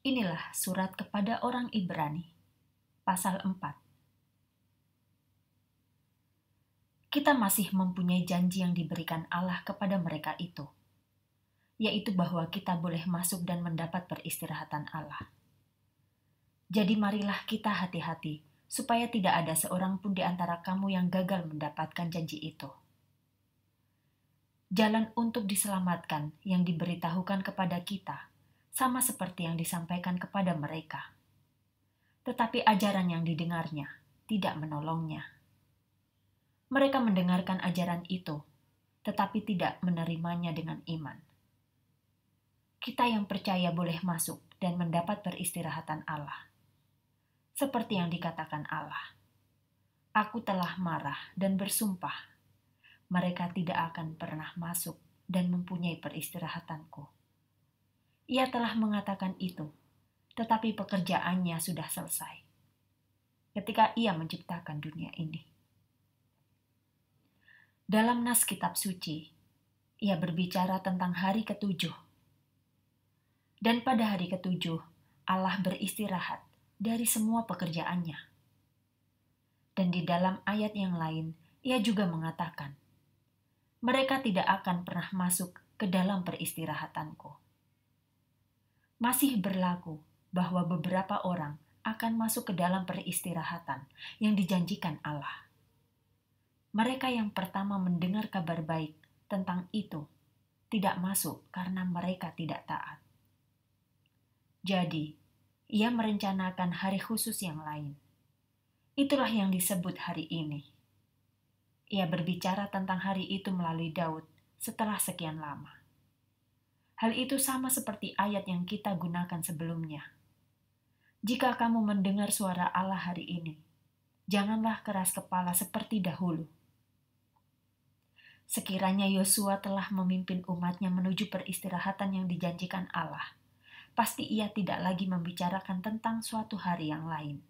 Inilah surat kepada orang Ibrani, pasal 4. Kita masih mempunyai janji yang diberikan Allah kepada mereka itu, yaitu bahwa kita boleh masuk dan mendapat peristirahatan Allah. Jadi marilah kita hati-hati, supaya tidak ada seorang pun di antara kamu yang gagal mendapatkan janji itu jalan untuk diselamatkan yang diberitahukan kepada kita sama seperti yang disampaikan kepada mereka. Tetapi ajaran yang didengarnya tidak menolongnya. Mereka mendengarkan ajaran itu, tetapi tidak menerimanya dengan iman. Kita yang percaya boleh masuk dan mendapat peristirahatan Allah. Seperti yang dikatakan Allah, "Aku telah marah dan bersumpah, mereka tidak akan pernah masuk dan mempunyai peristirahatanku." Ia telah mengatakan itu, tetapi pekerjaannya sudah selesai ketika ia menciptakan dunia ini. Dalam nas kitab suci, ia berbicara tentang hari ketujuh. Dan pada hari ketujuh, Allah beristirahat dari semua pekerjaannya. Dan di dalam ayat yang lain, ia juga mengatakan, mereka tidak akan pernah masuk ke dalam peristirahatanku masih berlaku bahwa beberapa orang akan masuk ke dalam peristirahatan yang dijanjikan Allah. Mereka yang pertama mendengar kabar baik tentang itu tidak masuk karena mereka tidak taat. Jadi, ia merencanakan hari khusus yang lain. Itulah yang disebut hari ini. Ia berbicara tentang hari itu melalui Daud setelah sekian lama. Hal itu sama seperti ayat yang kita gunakan sebelumnya. Jika kamu mendengar suara Allah hari ini, janganlah keras kepala seperti dahulu. Sekiranya Yosua telah memimpin umatnya menuju peristirahatan yang dijanjikan Allah, pasti ia tidak lagi membicarakan tentang suatu hari yang lain.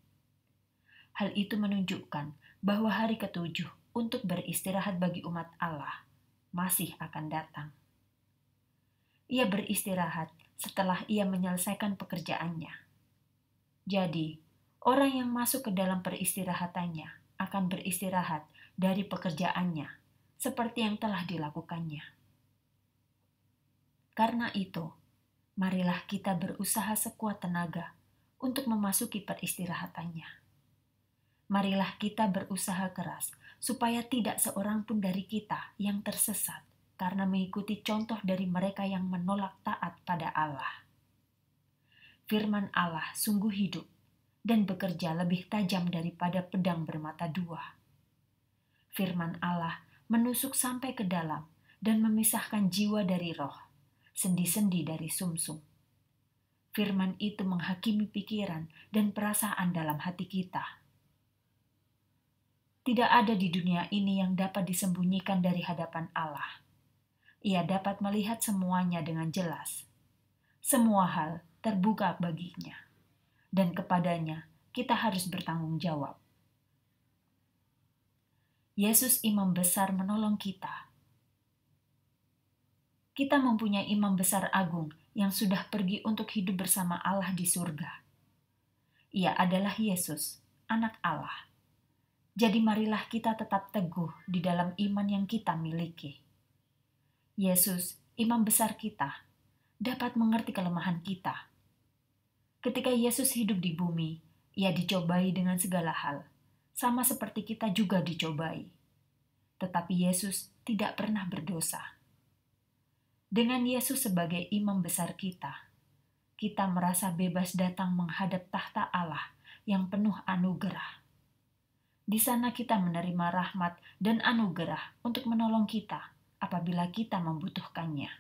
Hal itu menunjukkan bahwa hari ketujuh untuk beristirahat bagi umat Allah masih akan datang. Ia beristirahat setelah ia menyelesaikan pekerjaannya. Jadi, orang yang masuk ke dalam peristirahatannya akan beristirahat dari pekerjaannya, seperti yang telah dilakukannya. Karena itu, marilah kita berusaha sekuat tenaga untuk memasuki peristirahatannya. Marilah kita berusaha keras supaya tidak seorang pun dari kita yang tersesat karena mengikuti contoh dari mereka yang menolak taat pada Allah. Firman Allah sungguh hidup dan bekerja lebih tajam daripada pedang bermata dua. Firman Allah menusuk sampai ke dalam dan memisahkan jiwa dari roh, sendi-sendi dari sumsum. Firman itu menghakimi pikiran dan perasaan dalam hati kita tidak ada di dunia ini yang dapat disembunyikan dari hadapan Allah. Ia dapat melihat semuanya dengan jelas. Semua hal terbuka baginya. Dan kepadanya kita harus bertanggung jawab. Yesus imam besar menolong kita. Kita mempunyai imam besar agung yang sudah pergi untuk hidup bersama Allah di surga. Ia adalah Yesus, anak Allah. Jadi marilah kita tetap teguh di dalam iman yang kita miliki. Yesus, imam besar kita, dapat mengerti kelemahan kita. Ketika Yesus hidup di bumi, ia dicobai dengan segala hal, sama seperti kita juga dicobai. Tetapi Yesus tidak pernah berdosa. Dengan Yesus sebagai imam besar kita, kita merasa bebas datang menghadap tahta Allah yang penuh anugerah. Di sana kita menerima rahmat dan anugerah untuk menolong kita apabila kita membutuhkannya.